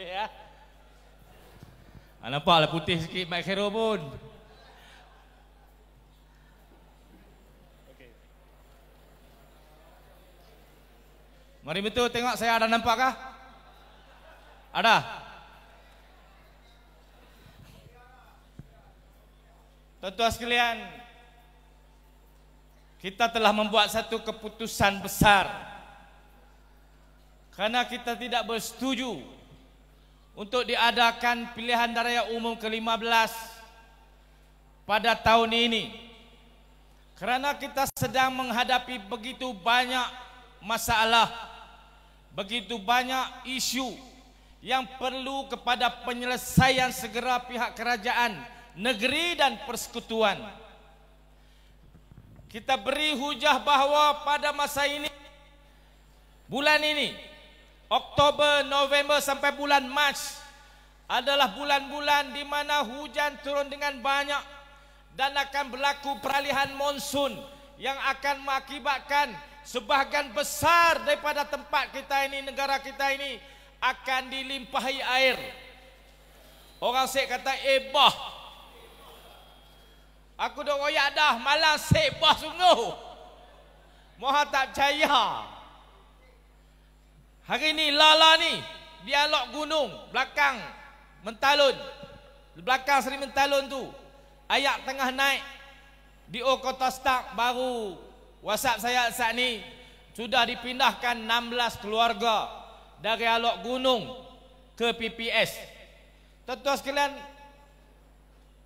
Boleh ya? Ha, nampaklah putih sikit Mike Hero pun. Mari betul tengok saya ada nampak kah? Ada? Tuan-tuan sekalian, kita telah membuat satu keputusan besar. Karena kita tidak bersetuju untuk diadakan pilihan raya umum ke-15 pada tahun ini. Kerana kita sedang menghadapi begitu banyak masalah, begitu banyak isu yang perlu kepada penyelesaian segera pihak kerajaan, negeri dan persekutuan. Kita beri hujah bahawa pada masa ini, bulan ini, Oktober, November sampai bulan Mac adalah bulan-bulan di mana hujan turun dengan banyak dan akan berlaku peralihan monsun yang akan mengakibatkan sebahagian besar daripada tempat kita ini, negara kita ini akan dilimpahi air. Orang saya kata ebah. Aku dah royak dah, malas sebah sungguh. Moha tak tak percaya. Hari ni Lala ni Alok gunung belakang mentalun. Belakang Seri Mentalun tu ayak tengah naik di O Kota Stark baru WhatsApp saya saat ni sudah dipindahkan 16 keluarga dari Alok Gunung ke PPS. Tentu sekalian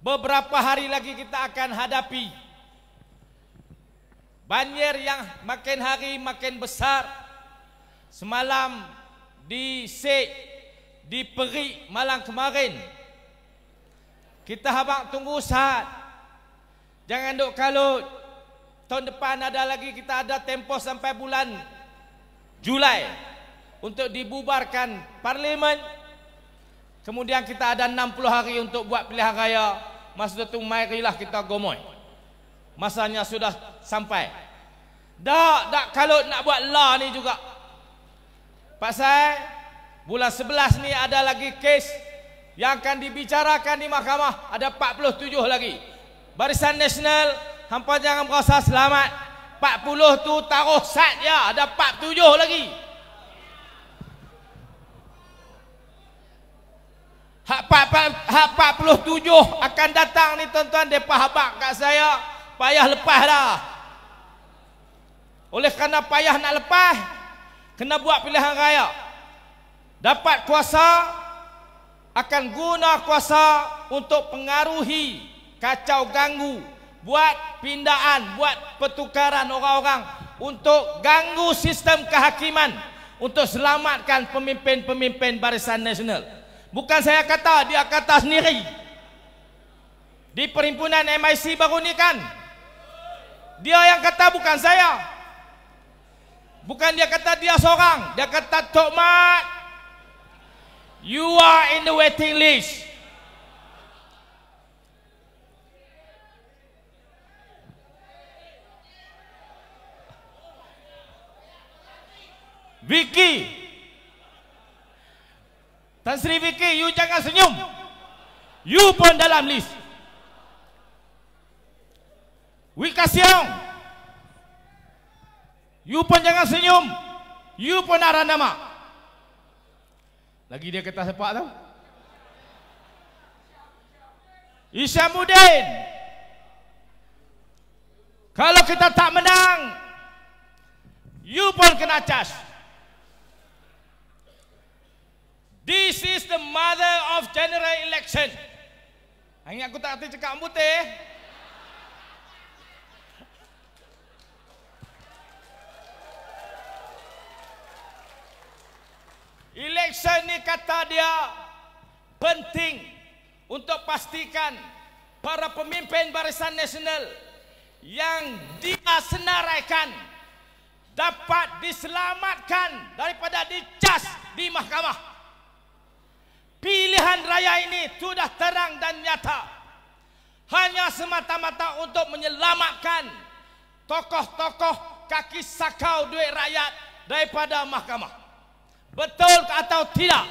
beberapa hari lagi kita akan hadapi banjir yang makin hari makin besar semalam di Sik di Peri, malam kemarin kita habaq tunggu saat jangan dok kalut tahun depan ada lagi kita ada tempoh sampai bulan Julai untuk dibubarkan parlimen kemudian kita ada 60 hari untuk buat pilihan raya masa itu mairilah kita gomoy masanya sudah sampai dak dak kalut nak buat law ni juga Pasal bulan sebelas ni ada lagi kes yang akan dibicarakan di mahkamah ada 47 lagi. Barisan Nasional hampa jangan berasa selamat. 40 tu taruh sat ya ada 47 lagi. Hak 47, hak 47 akan datang ni tuan-tuan depa habaq kat saya payah lepas dah. Oleh kerana payah nak lepas, kena buat pilihan raya dapat kuasa akan guna kuasa untuk pengaruhi kacau ganggu buat pindaan buat pertukaran orang-orang untuk ganggu sistem kehakiman untuk selamatkan pemimpin-pemimpin barisan nasional bukan saya kata dia kata sendiri di perhimpunan MIC baru ni kan dia yang kata bukan saya Bukan dia kata dia seorang, dia kata Tok Mat. You are in the waiting list. Vicky Tan Sri Vicky You jangan senyum You pun dalam list Wika Siong You pun jangan senyum. You pun nak randa Lagi dia kata sepak tau. Isyamuddin. Kalau kita tak menang, you pun kena cas. This is the mother of general election. Hanya aku tak hati cakap putih. Eh? Election ni kata dia penting untuk pastikan para pemimpin barisan nasional yang dia senaraikan dapat diselamatkan daripada dicas di mahkamah. Pilihan raya ini sudah terang dan nyata. Hanya semata-mata untuk menyelamatkan tokoh-tokoh kaki sakau duit rakyat daripada mahkamah. Betul atau tidak?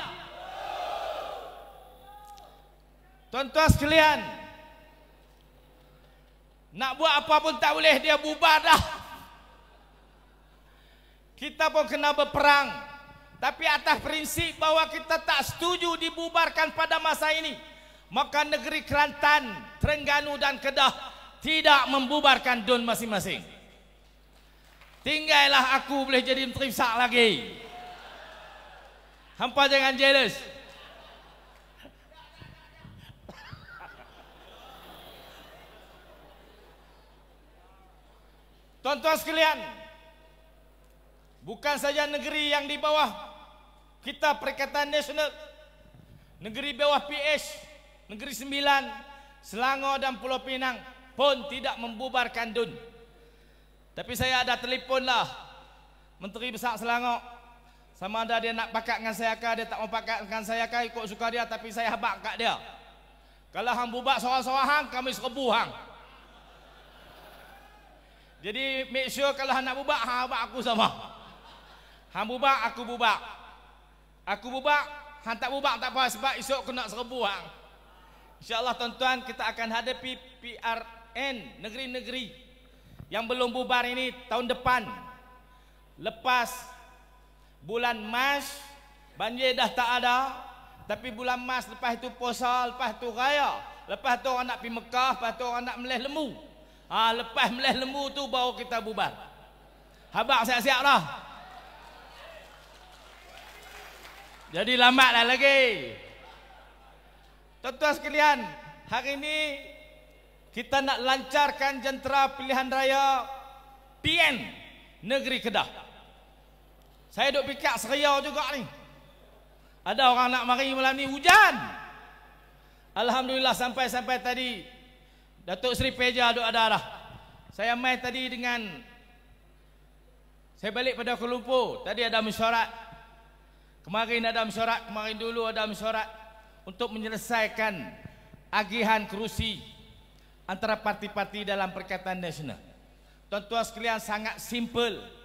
Tuan-tuan sekalian Nak buat apa pun tak boleh dia bubar dah Kita pun kena berperang Tapi atas prinsip bahawa kita tak setuju dibubarkan pada masa ini Maka negeri Kelantan, Terengganu dan Kedah Tidak membubarkan dun masing-masing Tinggailah aku boleh jadi Menteri Besar lagi. lagi Hampa jangan jealous. Tuan-tuan sekalian, bukan saja negeri yang di bawah kita Perikatan Nasional, negeri bawah PH, negeri Sembilan, Selangor dan Pulau Pinang pun tidak membubarkan DUN. Tapi saya ada telefonlah Menteri Besar Selangor sama ada dia nak pakat dengan saya kah, dia tak mau pakat dengan saya kah, ikut suka dia tapi saya habak kat dia. Kalau hang bubak sorang-sorang hang, kami serbu hang. Jadi make sure kalau hang nak bubak, hang habak aku sama. Hang bubak, aku bubak. Aku bubak, hang tak bubak tak apa sebab esok kena serbu hang. InsyaAllah tuan-tuan kita akan hadapi PRN negeri-negeri yang belum bubar ini tahun depan. Lepas bulan mas banjir dah tak ada tapi bulan mas lepas itu puasa lepas itu raya lepas itu orang nak pergi Mekah lepas itu orang nak meleh lemu, ha, lepas meleh lemu tu baru kita bubar habak siap-siap lah jadi lambat lah lagi tuan-tuan sekalian hari ini kita nak lancarkan jentera pilihan raya PN Negeri Kedah. Saya duk fikir seria juga ni. Ada orang nak mari malam ni hujan. Alhamdulillah sampai-sampai tadi Datuk Seri Peja duk ada dah. Saya mai tadi dengan saya balik pada Kuala Lumpur. Tadi ada mesyuarat. Kemarin ada mesyuarat, kemarin dulu ada mesyuarat untuk menyelesaikan agihan kerusi antara parti-parti dalam perkataan nasional. Tuan-tuan sekalian sangat simple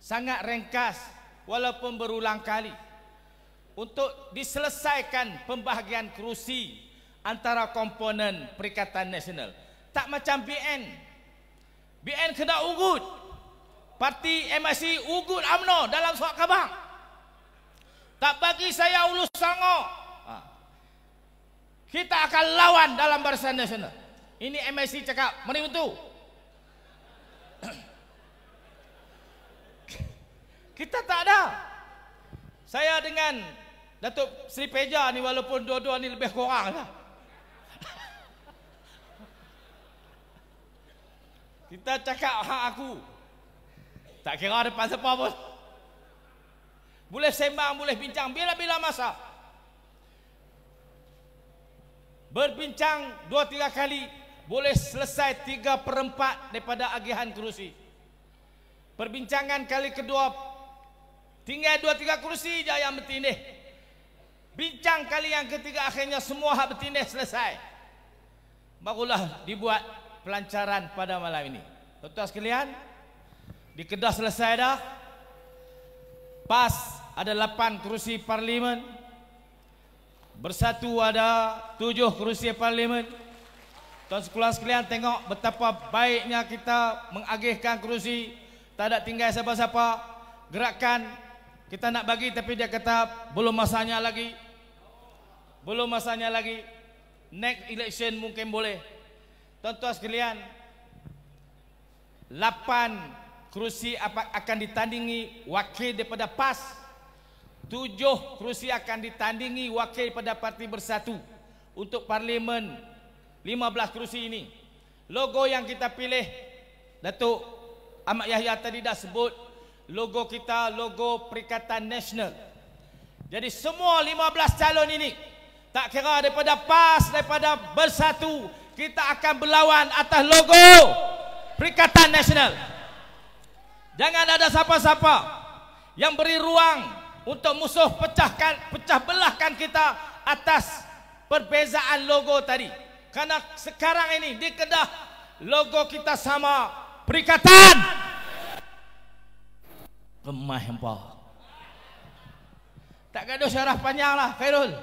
sangat ringkas walaupun berulang kali untuk diselesaikan pembahagian kerusi antara komponen Perikatan Nasional. Tak macam BN. BN kena ugut. Parti MSI ugut UMNO dalam suat kabang. Tak bagi saya ulus sango. Ha. Kita akan lawan dalam barisan nasional. Ini MSI cakap, mari itu. Kita tak ada. Saya dengan Datuk Sri Peja ni walaupun dua-dua ni lebih kurang lah. Kita cakap hak aku. Tak kira depan siapa pun. Boleh sembang, boleh bincang bila-bila masa. Berbincang dua tiga kali boleh selesai tiga perempat daripada agihan kerusi. Perbincangan kali kedua Tinggal dua tiga kursi je yang bertindih. Bincang kali yang ketiga akhirnya semua hak bertindih selesai. Barulah dibuat pelancaran pada malam ini. Tuan-tuan sekalian, di Kedah selesai dah. PAS ada lapan kerusi parlimen. Bersatu ada tujuh kerusi parlimen. Tuan sekolah sekalian tengok betapa baiknya kita mengagihkan kerusi. Tak ada tinggal siapa-siapa. Gerakan kita nak bagi tapi dia kata belum masanya lagi. Belum masanya lagi. Next election mungkin boleh. Tuan-tuan sekalian, 8 kerusi akan ditandingi wakil daripada PAS. 7 kerusi akan ditandingi wakil daripada Parti Bersatu untuk parlimen 15 kerusi ini. Logo yang kita pilih Datuk Ahmad Yahya tadi dah sebut logo kita logo Perikatan Nasional. Jadi semua 15 calon ini tak kira daripada PAS daripada Bersatu kita akan berlawan atas logo Perikatan Nasional. Jangan ada siapa-siapa yang beri ruang untuk musuh pecahkan pecah belahkan kita atas perbezaan logo tadi. Karena sekarang ini di Kedah logo kita sama Perikatan lemah hempa tak ada syarah panjang lah Khairul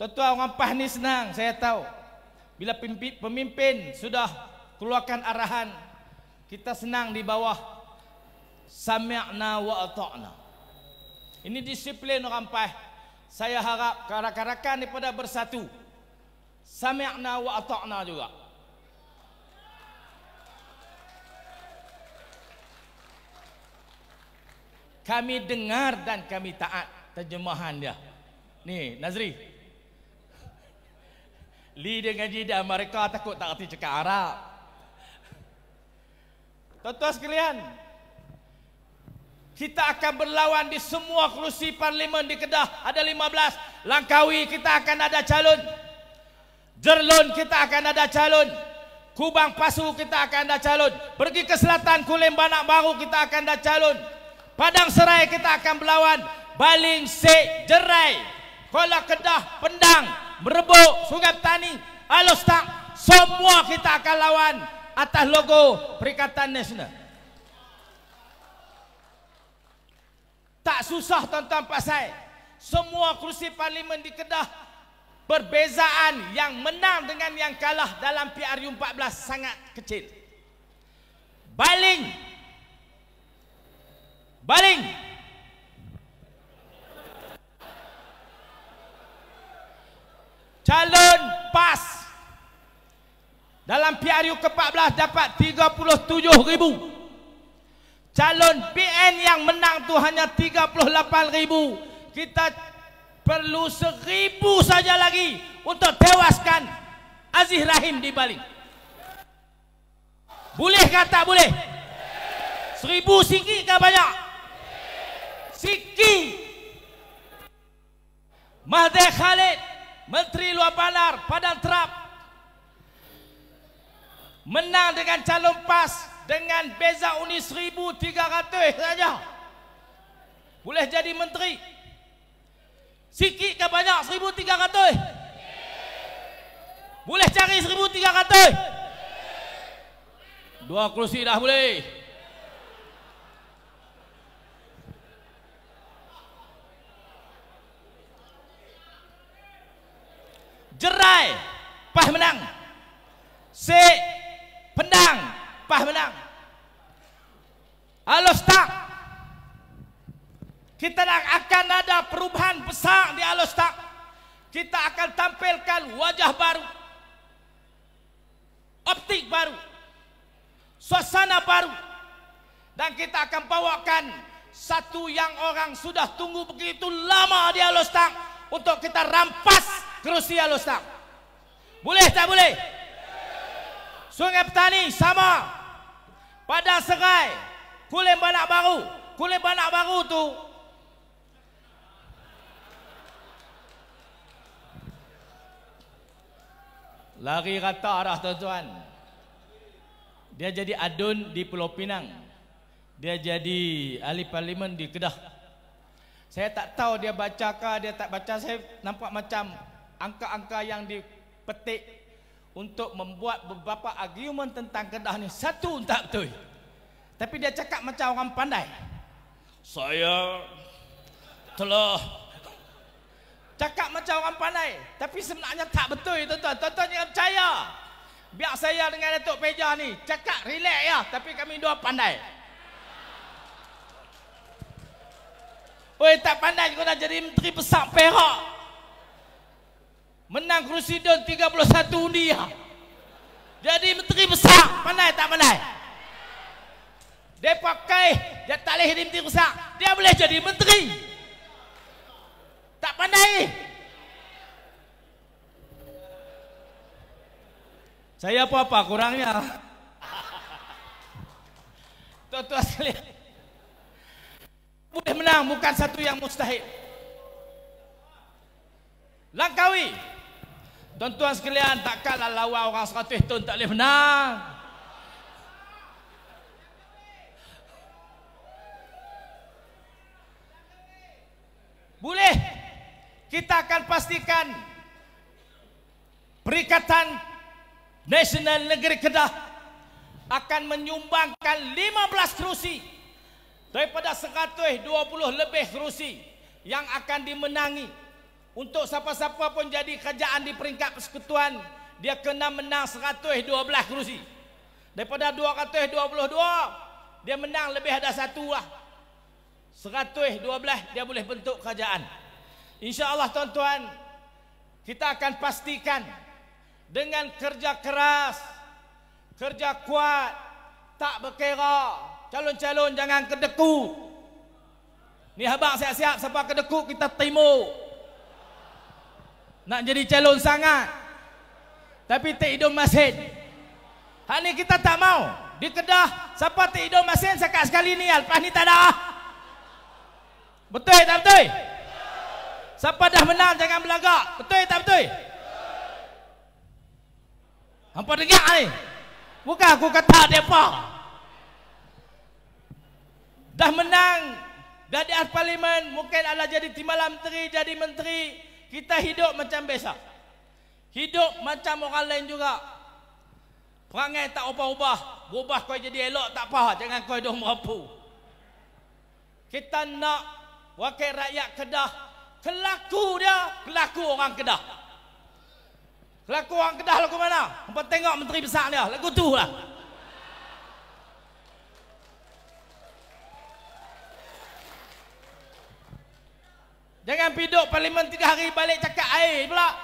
Tentu orang PAH ni senang saya tahu bila pemimpin sudah keluarkan arahan kita senang di bawah sami'na wa ata'na ini disiplin orang PAH saya harap rakan-rakan daripada bersatu sami'na wa ata'na juga kami dengar dan kami taat terjemahan dia ni Nazri Li dengan Jida mereka takut tak erti cakap Arab tuan-tuan sekalian kita akan berlawan di semua kerusi parlimen di Kedah ada 15 Langkawi kita akan ada calon Jerlon kita akan ada calon Kubang Pasu kita akan ada calon pergi ke selatan Kulim Banak Baru kita akan ada calon Padang Serai kita akan berlawan Baling Sik Jerai Kuala Kedah Pendang Merebuk Sungai Petani Alostak Semua kita akan lawan Atas logo Perikatan Nasional Tak susah tuan-tuan pasal Semua kursi parlimen di Kedah Perbezaan yang menang dengan yang kalah dalam PRU 14 sangat kecil Baling Baling. Calon PAS dalam PRU ke-14 dapat 37 ribu. Calon PN yang menang tu hanya 38 ribu. Kita perlu seribu saja lagi untuk tewaskan Aziz Rahim di Bali. Boleh kata boleh? Seribu sikit ke banyak? Siki Mahdi Khalid Menteri Luar Bandar Padang Terap Menang dengan calon PAS Dengan beza uni 1300 saja Boleh jadi menteri Siki, ke banyak 1300 Boleh cari 1300 Dua kursi dah boleh jerai pah menang si pendang pah menang Alor alostak kita akan ada perubahan besar di Alor alostak kita akan tampilkan wajah baru optik baru suasana baru dan kita akan bawakan satu yang orang sudah tunggu begitu lama di Alor alostak untuk kita rampas krusial Ustaz. Boleh tak boleh? Sungai Petani sama. pada Serai, Kulim Banak Baru. Kulim Banak Baru tu Lari rata arah tuan-tuan. Dia jadi adun di Pulau Pinang. Dia jadi ahli parlimen di Kedah. Saya tak tahu dia baca ke, dia tak baca. Saya nampak macam angka-angka yang dipetik untuk membuat beberapa argument tentang Kedah ni satu tak betul. Tapi dia cakap macam orang pandai. Saya telah cakap macam orang pandai tapi sebenarnya tak betul tuan-tuan. Tuan-tuan jangan percaya. Biar saya dengan Datuk Peja ni cakap relax ya tapi kami dua pandai. Oi tak pandai kau nak jadi menteri besar Perak menang kerusi don 31 undi ya. jadi menteri besar pandai tak pandai dia pakai dia tak boleh jadi menteri besar dia boleh jadi menteri tak pandai saya apa-apa kurangnya tuan-tuan selia boleh menang bukan satu yang mustahil Langkawi Tuan-tuan sekalian takkanlah lawan orang seratus tahun tak boleh menang. Boleh. Kita akan pastikan Perikatan Nasional Negeri Kedah akan menyumbangkan 15 kerusi daripada 120 lebih kerusi yang akan dimenangi untuk siapa-siapa pun jadi kerajaan di peringkat persekutuan dia kena menang 112 kerusi daripada 222 dia menang lebih ada satu lah 112 dia boleh bentuk kerajaan insyaAllah tuan-tuan kita akan pastikan dengan kerja keras kerja kuat tak berkira calon-calon jangan kedeku ni habang siap-siap siapa kedeku kita timur nak jadi calon sangat Tapi tak hidup masjid Hal ni kita tak mau Di Kedah Siapa tak hidup masjid Sekat sekali ni Alpah ni tak ada Betul tak betul? Siapa dah menang jangan berlagak Betul tak betul? Apa dengar ni? Bukan aku kata dia Dah menang Gadis parlimen mungkin ala jadi timbalan menteri, jadi menteri, kita hidup macam biasa. Hidup macam orang lain juga. Perangai tak ubah-ubah. Ubah kau jadi elok tak apa. Jangan kau hidup merapu. Kita nak wakil rakyat Kedah. Kelaku dia, kelaku orang Kedah. Kelaku orang Kedah lagu mana? Kau tengok menteri besar dia. Lagu tu lah. Jangan piduk parlimen tiga hari balik cakap air pula.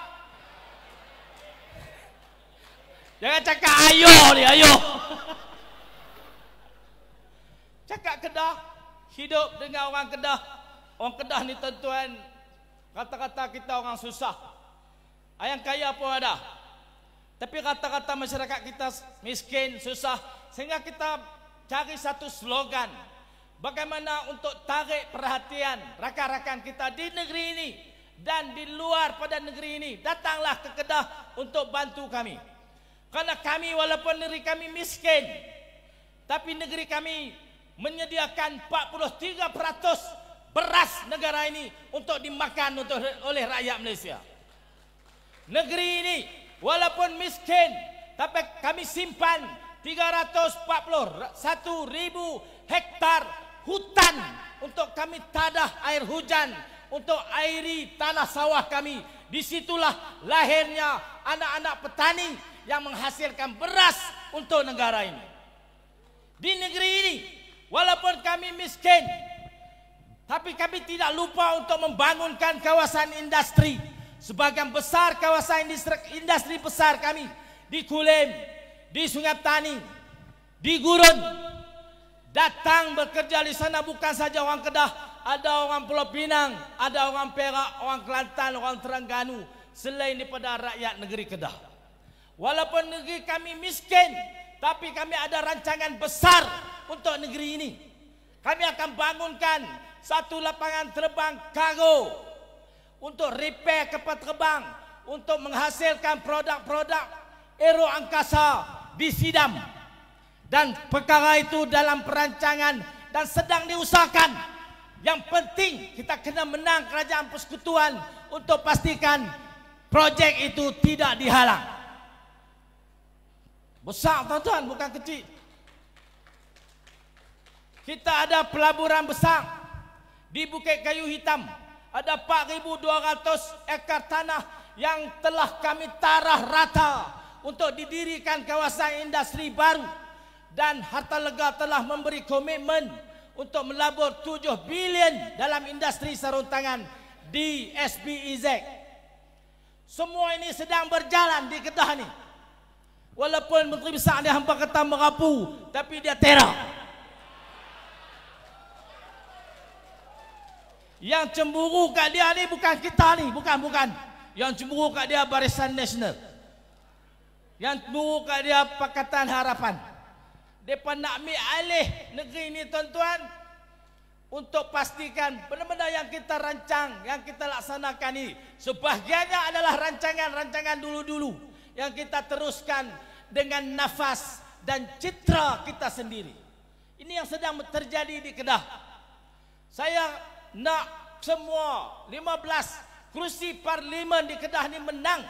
Jangan cakap ayo ni, ayo. Cakap Kedah, hidup dengan orang Kedah. Orang Kedah ni tuan-tuan, rata-rata kita orang susah. Ayang kaya pun ada. Tapi rata-rata masyarakat kita miskin, susah. Sehingga kita cari satu slogan bagaimana untuk tarik perhatian rakan-rakan kita di negeri ini dan di luar pada negeri ini datanglah ke Kedah untuk bantu kami Karena kami walaupun negeri kami miskin tapi negeri kami menyediakan 43% beras negara ini untuk dimakan untuk oleh rakyat Malaysia negeri ini walaupun miskin tapi kami simpan 341 ribu hektar hutan untuk kami tadah air hujan untuk airi tanah sawah kami. disitulah lahirnya anak-anak petani yang menghasilkan beras untuk negara ini. Di negeri ini, walaupun kami miskin, tapi kami tidak lupa untuk membangunkan kawasan industri. Sebagian besar kawasan industri, industri besar kami di Kulim, di Sungai Tani, di Gurun, Datang bekerja di sana bukan saja orang Kedah, ada orang Pulau Pinang, ada orang Perak, orang Kelantan, orang Terengganu selain daripada rakyat negeri Kedah. Walaupun negeri kami miskin, tapi kami ada rancangan besar untuk negeri ini. Kami akan bangunkan satu lapangan terbang kargo untuk repair kapal terbang untuk menghasilkan produk-produk aero angkasa di Sidam. Sidam. Dan perkara itu dalam perancangan dan sedang diusahakan. Yang penting kita kena menang kerajaan persekutuan untuk pastikan projek itu tidak dihalang. Besar tuan-tuan, bukan kecil. Kita ada pelaburan besar di Bukit Kayu Hitam. Ada 4,200 ekar tanah yang telah kami tarah rata untuk didirikan kawasan industri baru dan harta lega telah memberi komitmen untuk melabur 7 bilion dalam industri sarung tangan di SBEZ. Semua ini sedang berjalan di Kedah ni. Walaupun Menteri Besar dia hampa kata merapu, tapi dia terah. Yang cemburu kat dia ni bukan kita ni, bukan bukan. Yang cemburu kat dia Barisan Nasional. Yang cemburu kat dia Pakatan Harapan. Mereka nak ambil alih negeri ini tuan-tuan Untuk pastikan benar-benar yang kita rancang Yang kita laksanakan ini Sebahagiannya adalah rancangan-rancangan dulu-dulu Yang kita teruskan dengan nafas dan citra kita sendiri Ini yang sedang terjadi di Kedah Saya nak semua 15 kursi parlimen di Kedah ini menang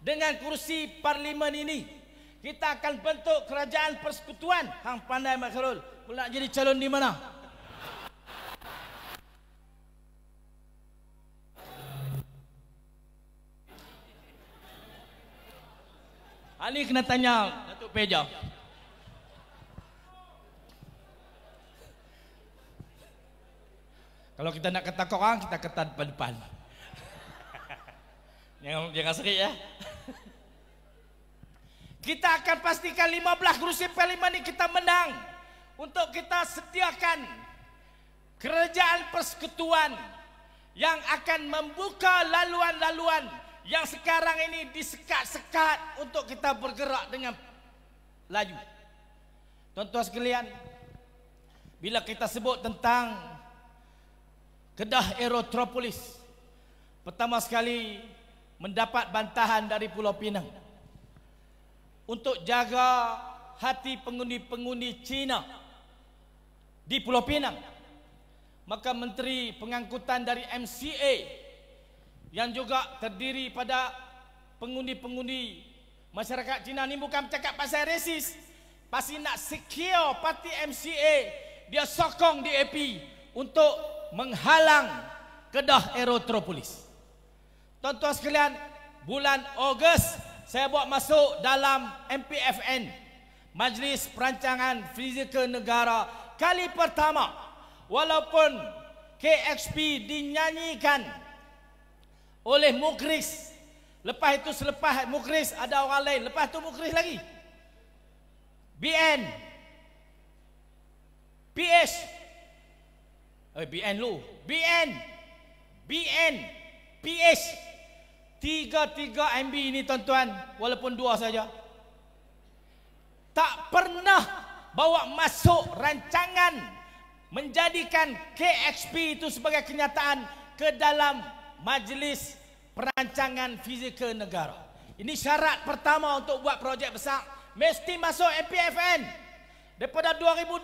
Dengan kursi parlimen ini kita akan bentuk kerajaan persekutuan hang pandai Mak Khairul pula jadi calon di mana Ali kena tanya Datuk Peja Kalau kita nak kata korang, kita kata depan-depan. jangan, jangan serik ya. Kita akan pastikan 15 kerusi parlimen ini kita menang untuk kita setiakan kerajaan persekutuan yang akan membuka laluan-laluan yang sekarang ini disekat-sekat untuk kita bergerak dengan laju. Tuan-tuan sekalian, bila kita sebut tentang Kedah Aerotropolis, pertama sekali mendapat bantahan dari Pulau Pinang untuk jaga hati pengundi-pengundi Cina di Pulau Pinang. Maka Menteri Pengangkutan dari MCA yang juga terdiri pada pengundi-pengundi masyarakat Cina ini bukan cakap pasal resis. Pasti nak secure parti MCA dia sokong di DAP untuk menghalang Kedah Aerotropolis. Tuan-tuan sekalian, bulan Ogos saya buat masuk dalam MPFN Majlis Perancangan Fizikal Negara kali pertama walaupun KXP dinyanyikan oleh Mukris lepas itu selepas Mukris ada orang lain lepas itu Mukris lagi BN PS eh, BN lu BN BN PS Tiga-tiga MB ini tuan-tuan Walaupun dua saja Tak pernah Bawa masuk rancangan Menjadikan KXP itu sebagai kenyataan ke dalam majlis perancangan fizikal negara. Ini syarat pertama untuk buat projek besar. Mesti masuk MPFN. Daripada 2012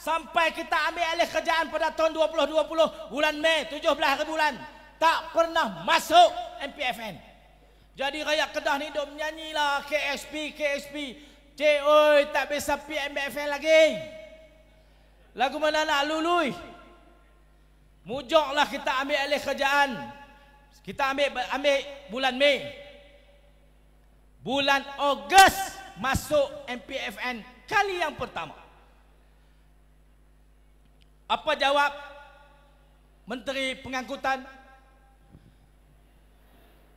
sampai kita ambil alih kerjaan pada tahun 2020. Bulan Mei, 17 hari bulan. Tak pernah masuk MPFN. Jadi rakyat Kedah ni duk menyanyilah KSP, KSP. Cik, oi, tak bisa PMFN lagi. Lagu mana nak lului? Mujoklah kita ambil alih kerjaan. Kita ambil ambil bulan Mei. Bulan Ogos masuk MPFN kali yang pertama. Apa jawab Menteri Pengangkutan?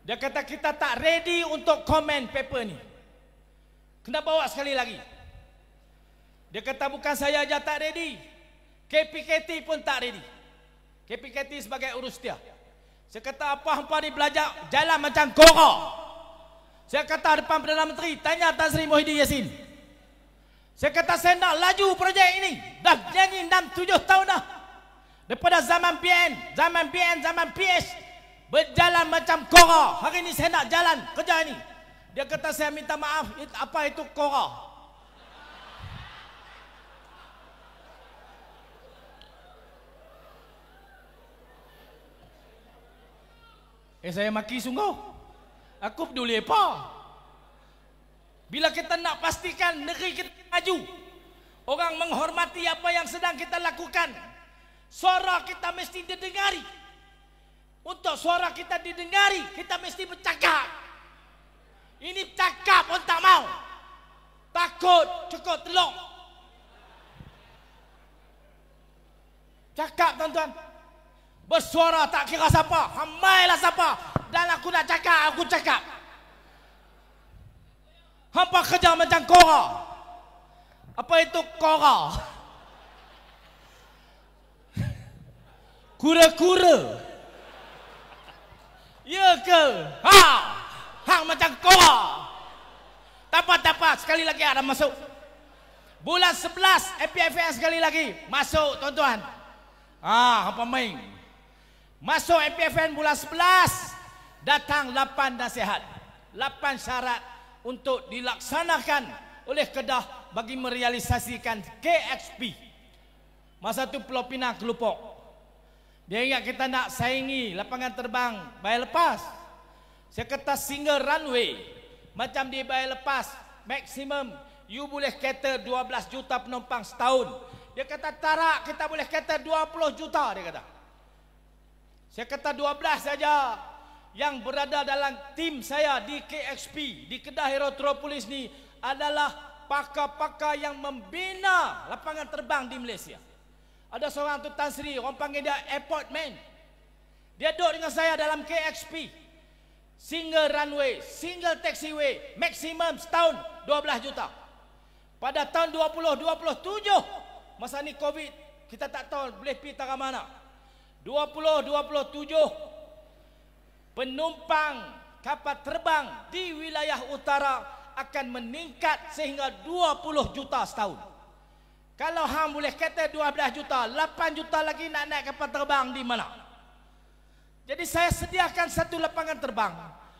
Dia kata kita tak ready untuk komen paper ni. Kena bawa sekali lagi. Dia kata bukan saya aja tak ready. KPKT pun tak ready. KPKT sebagai urus dia. Saya kata apa hampa ni belajar jalan macam gorok. Saya kata depan Perdana Menteri tanya Tan Sri Muhyiddin Yassin. Saya kata saya nak laju projek ini. Dah janji 6 7 tahun dah. Daripada zaman PN, zaman PN, zaman PS. Berjalan macam kora. Hari ini saya nak jalan kerja ini. Dia kata saya minta maaf. Apa itu kora? Eh saya maki sungguh. Aku peduli apa? Bila kita nak pastikan negeri kita maju. Orang menghormati apa yang sedang kita lakukan. Suara kita mesti didengari. Untuk suara kita didengari, kita mesti bercakap. Ini cakap pun tak mau. Takut cukup telok, Cakap tuan-tuan. Bersuara tak kira siapa. Hamailah siapa. Dan aku nak cakap, aku cakap. Hampa kerja macam kora. Apa itu kora? Kura-kura. Ya ke? Ha. Hang macam kau. Tapa-tapa sekali lagi ada masuk. Bulan 11 APFS sekali lagi masuk tuan-tuan. Ha, hampa main. Masuk APFN bulan 11 datang 8 nasihat. 8 syarat untuk dilaksanakan oleh Kedah bagi merealisasikan KXP. Masa tu Pulau Pinang kelupok. Dia ingat kita nak saingi lapangan terbang bayar lepas. Saya kata single runway macam di bayar lepas maksimum you boleh cater 12 juta penumpang setahun. Dia kata tarak kita boleh cater 20 juta dia kata. Saya kata 12 saja yang berada dalam tim saya di KXP di Kedah Aerotropolis ni adalah pakar-pakar yang membina lapangan terbang di Malaysia. Ada seorang tu Tan Sri, orang panggil dia airport man. Dia duduk dengan saya dalam KXP. Single runway, single taxiway, maksimum setahun 12 juta. Pada tahun 2027, masa ni COVID, kita tak tahu boleh pergi tangan mana. 2027, penumpang kapal terbang di wilayah utara akan meningkat sehingga 20 juta setahun. Kalau hang boleh kata 12 juta, 8 juta lagi nak naik kapal terbang di mana? Jadi saya sediakan satu lapangan terbang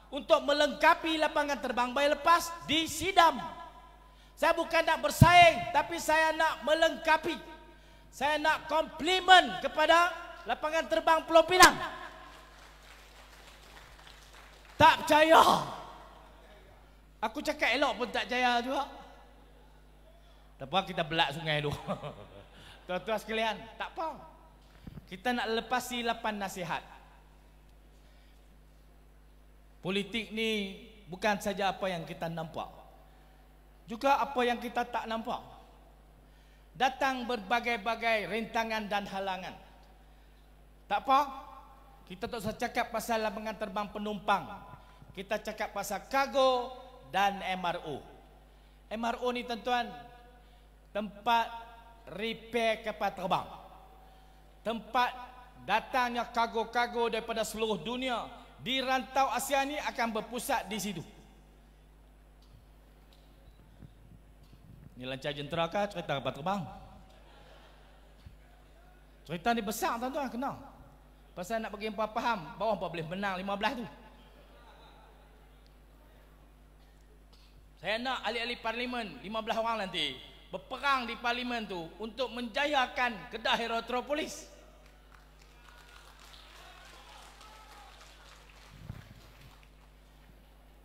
untuk melengkapi lapangan terbang bayi lepas di Sidam. Saya bukan nak bersaing tapi saya nak melengkapi. Saya nak komplimen kepada lapangan terbang Pulau Pinang. Tak percaya. Aku cakap elok pun tak jaya juga. Tak Tapi kita belak sungai tu. Tuan-tuan sekalian, tak apa. Kita nak lepasi lapan nasihat. Politik ni bukan saja apa yang kita nampak. Juga apa yang kita tak nampak. Datang berbagai-bagai rintangan dan halangan. Tak apa. Kita tak usah cakap pasal lapangan terbang penumpang. Kita cakap pasal kargo dan MRO. MRO ni tuan-tuan, tempat repair kapal terbang tempat datangnya kargo-kargo daripada seluruh dunia di rantau Asia ni akan berpusat di situ ni lancar jentera kah cerita kapal terbang cerita ni besar tuan-tuan kenal. pasal nak bagi empat faham bawah empat boleh menang lima 15 tu saya nak ahli-ahli parlimen lima 15 orang nanti berperang di parlimen tu untuk menjayakan Kedah Herotropolis.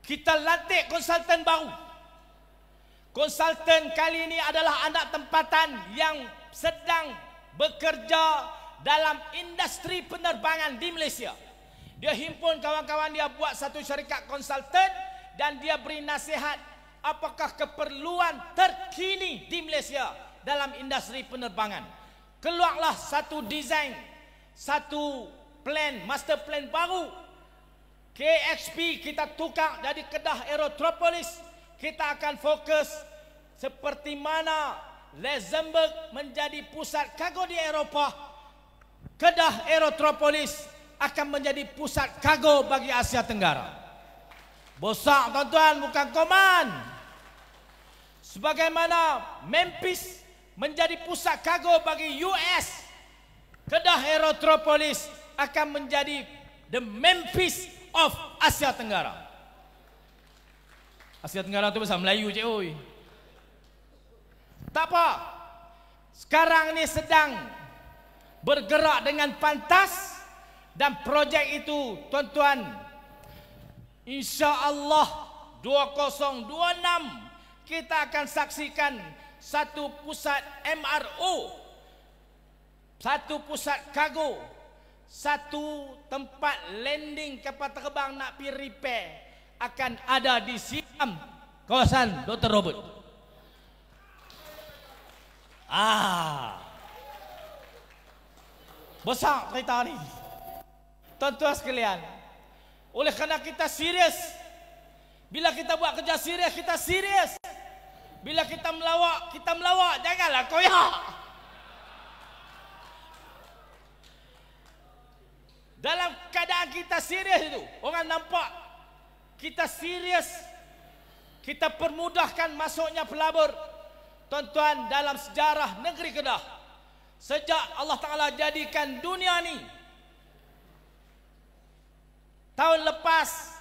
Kita latih konsultan baru. Konsultan kali ini adalah anak tempatan yang sedang bekerja dalam industri penerbangan di Malaysia. Dia himpun kawan-kawan dia buat satu syarikat konsultan dan dia beri nasihat apakah keperluan terkini di Malaysia dalam industri penerbangan. Keluarlah satu desain, satu plan, master plan baru. KXP kita tukar dari Kedah Aerotropolis. Kita akan fokus seperti mana Luxembourg menjadi pusat kargo di Eropah. Kedah Aerotropolis akan menjadi pusat kargo bagi Asia Tenggara. Bosak tuan-tuan bukan koman. Sebagaimana Memphis menjadi pusat kago bagi US. Kedah erotropolis akan menjadi the Memphis of Asia Tenggara. Asia Tenggara itu bahasa Melayu je oi. Tak apa. Sekarang ni sedang bergerak dengan pantas dan projek itu tuan-tuan Insya Allah 2026 kita akan saksikan satu pusat MRO, satu pusat kargo, satu tempat landing kapal terbang nak pergi repair akan ada di Siam kawasan Dr. Robert. Ah. Besar cerita ni. Tuan-tuan sekalian, oleh karena kita serius. Bila kita buat kerja serius, kita serius. Bila kita melawak, kita melawak. Janganlah koyak. Dalam keadaan kita serius itu, orang nampak kita serius. Kita permudahkan masuknya pelabur. Tuan-tuan, dalam sejarah negeri Kedah, sejak Allah Ta'ala jadikan dunia ni Tahun lepas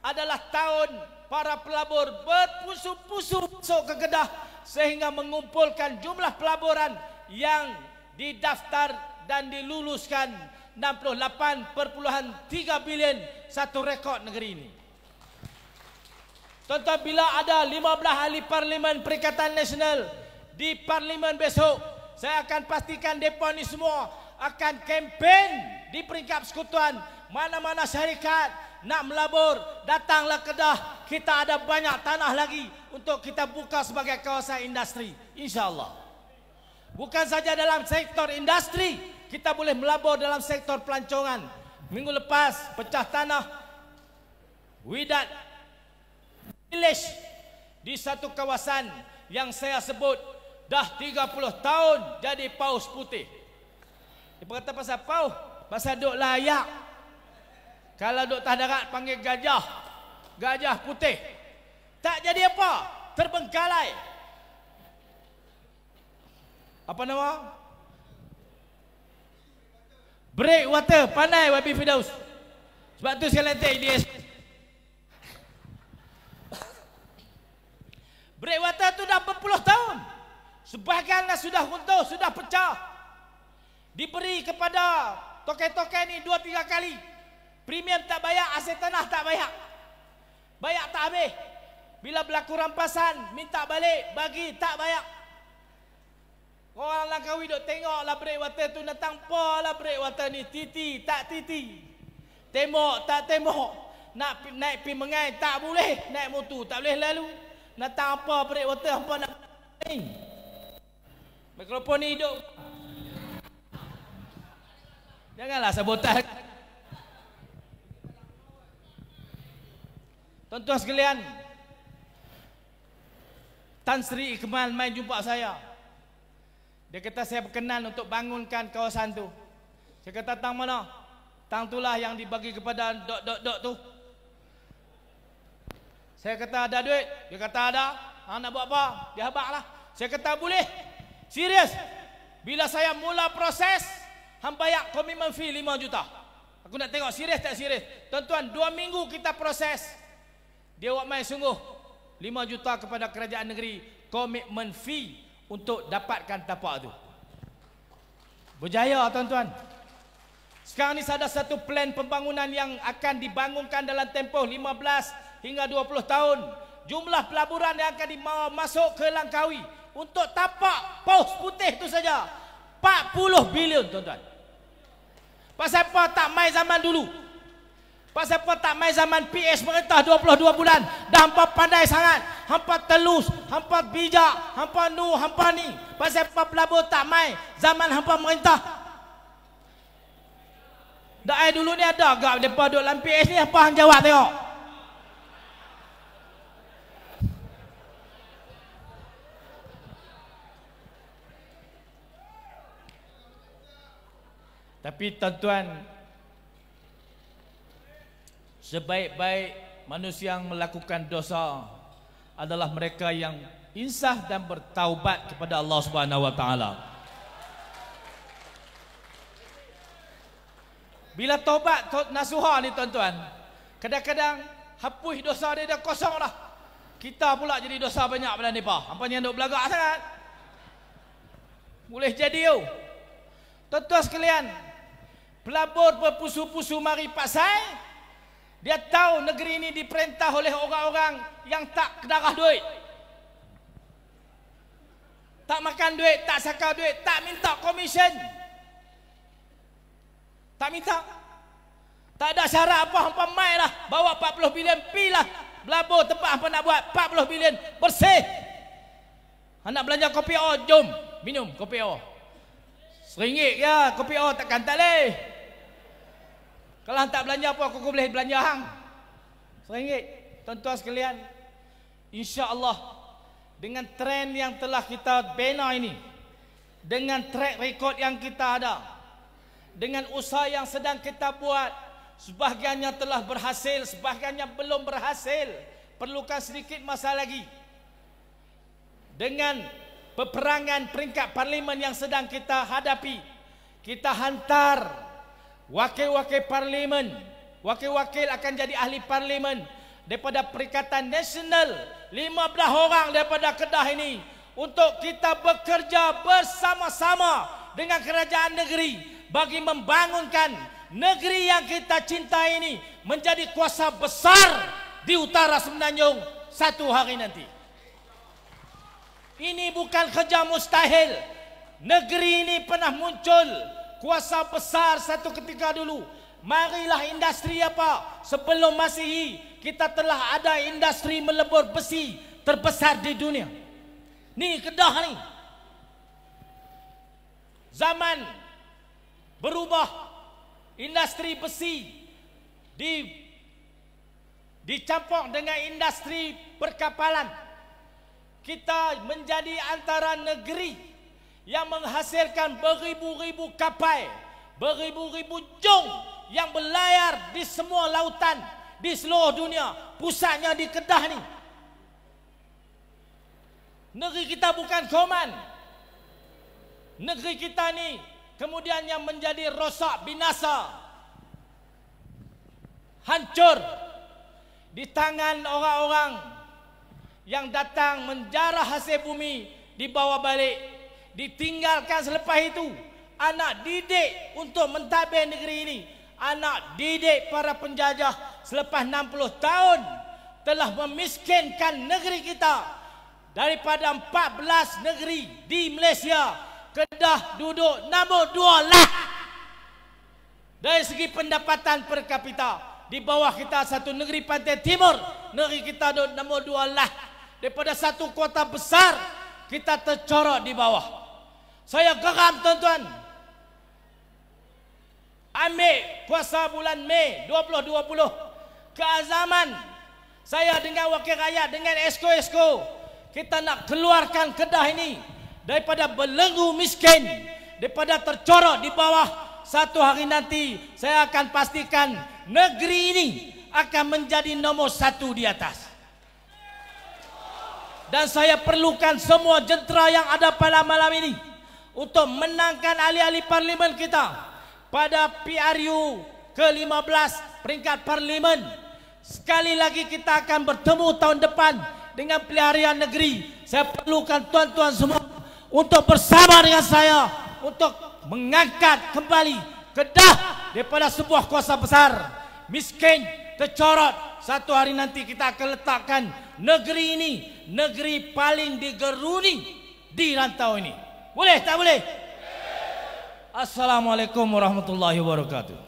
adalah tahun para pelabur berpusu-pusu masuk ke Kedah sehingga mengumpulkan jumlah pelaburan yang didaftar dan diluluskan 68.3 bilion satu rekod negeri ini. Tuan-tuan bila ada 15 ahli parlimen Perikatan Nasional di parlimen besok, saya akan pastikan depa ni semua akan kempen di peringkat persekutuan mana-mana syarikat nak melabur, datanglah Kedah. Kita ada banyak tanah lagi untuk kita buka sebagai kawasan industri. InsyaAllah. Bukan saja dalam sektor industri, kita boleh melabur dalam sektor pelancongan. Minggu lepas, pecah tanah Widat Village di satu kawasan yang saya sebut dah 30 tahun jadi paus putih. Dia berkata pasal paus, pasal duk layak. Kalau duk tah darat panggil gajah. Gajah putih. Tak jadi apa? Terbengkalai. Apa nama? Break water pandai Wabi Fidaus. Sebab tu saya letak dia. Break water tu dah berpuluh tahun. Sebahagiannya sudah runtuh, sudah pecah. Diberi kepada tokek-tokek ni dua tiga kali. Premium tak bayar, aset tanah tak bayar. Bayar tak habis. Bila berlaku rampasan, minta balik, bagi, tak bayar. Orang Langkawi duk tengok lah breakwater tu datang. Apa lah breakwater ni? Titi, tak titi. Tembok, tak tembok. Nak naik pi mengai, tak boleh. Naik motor, tak boleh lalu. Datang apa breakwater, apa nak ni? Mikrofon ni hidup. Janganlah sabotaj. Tuan-tuan sekalian Tan Sri Iqmal main jumpa saya Dia kata saya berkenan untuk bangunkan kawasan tu Saya kata tang mana? Tang tu lah yang dibagi kepada dok-dok-dok tu Saya kata ada duit? Dia kata ada ha, Nak buat apa? Dia habak lah Saya kata boleh Serius Bila saya mula proses Hampayak komitmen fee 5 juta Aku nak tengok serius tak serius Tuan-tuan 2 minggu kita Proses dia buat main sungguh 5 juta kepada kerajaan negeri Komitmen fee untuk dapatkan tapak tu Berjaya tuan-tuan Sekarang ni ada satu plan pembangunan yang akan dibangunkan dalam tempoh 15 hingga 20 tahun Jumlah pelaburan yang akan dimasuk ke Langkawi Untuk tapak paus putih tu saja 40 bilion tuan-tuan Pasal apa tak main zaman dulu Pasal apa tak main zaman PS perintah 22 bulan Dah hampa pandai sangat Hampa telus Hampa bijak Hampa nu Hampa ni Pasal apa pelabur tak main Zaman hampa merintah Dah air dulu ni ada agak Mereka duduk dalam PS ni Hampa hang jawab tengok Tapi tuan-tuan Sebaik-baik manusia yang melakukan dosa adalah mereka yang insaf dan bertaubat kepada Allah Subhanahu wa taala. Bila taubat nasuha ni tuan-tuan, kadang-kadang hapus dosa dia dah kosong dah. Kita pula jadi dosa banyak pada ni pah. Apa yang duk belagak sangat? Boleh jadi yo. Tuan-tuan sekalian, pelabur berpusu-pusu mari pasal, dia tahu negeri ini diperintah oleh orang-orang yang tak kedarah duit. Tak makan duit, tak sakar duit, tak minta komisen. Tak minta. Tak ada syarat apa, hampa mai lah. Bawa 40 bilion, pi lah. Belabur tempat hampa nak buat, 40 bilion. Bersih. Anak belanja kopi O, jom. Minum kopi O. Seringgit ya, kopi O takkan tak leh. Kalau hang tak belanja apa aku, aku boleh belanja hang. Seringgit. Tuan-tuan sekalian, insya-Allah dengan trend yang telah kita bina ini, dengan track record yang kita ada, dengan usaha yang sedang kita buat, sebahagiannya telah berhasil, sebahagiannya belum berhasil, perlukan sedikit masa lagi. Dengan peperangan peringkat parlimen yang sedang kita hadapi, kita hantar wakil-wakil parlimen wakil-wakil akan jadi ahli parlimen daripada perikatan nasional 15 orang daripada Kedah ini untuk kita bekerja bersama-sama dengan kerajaan negeri bagi membangunkan negeri yang kita cinta ini menjadi kuasa besar di utara semenanjung satu hari nanti ini bukan kerja mustahil negeri ini pernah muncul kuasa besar satu ketika dulu. Marilah industri apa? Sebelum Masihi kita telah ada industri melebur besi terbesar di dunia. Ni Kedah ni. Zaman berubah industri besi di dicampur dengan industri perkapalan. Kita menjadi antara negeri yang menghasilkan beribu-ribu kapal, beribu-ribu jong yang berlayar di semua lautan di seluruh dunia, pusatnya di Kedah ni. Negeri kita bukan Oman. Negeri kita ni kemudian yang menjadi rosak binasa. Hancur di tangan orang-orang yang datang menjarah hasil bumi dibawa balik ditinggalkan selepas itu anak didik untuk mentadbir negeri ini anak didik para penjajah selepas 60 tahun telah memiskinkan negeri kita daripada 14 negeri di Malaysia Kedah duduk nombor 2 lah dari segi pendapatan per kapita di bawah kita satu negeri pantai timur negeri kita duduk nombor 2 lah daripada satu kota besar kita tercorok di bawah saya geram tuan-tuan. Ambil puasa bulan Mei 2020. Keazaman saya dengan wakil rakyat, dengan esko-esko. Kita nak keluarkan kedah ini daripada belenggu miskin. Daripada tercorok di bawah satu hari nanti. Saya akan pastikan negeri ini akan menjadi nomor satu di atas. Dan saya perlukan semua jentera yang ada pada malam ini untuk menangkan ahli-ahli parlimen kita pada PRU ke-15 peringkat parlimen. Sekali lagi kita akan bertemu tahun depan dengan peliharian negeri. Saya perlukan tuan-tuan semua untuk bersama dengan saya untuk mengangkat kembali Kedah daripada sebuah kuasa besar. Miskin, tercorot. Satu hari nanti kita akan letakkan negeri ini, negeri paling digeruni di rantau ini. Boleh tak boleh? Assalamualaikum warahmatullahi wabarakatuh.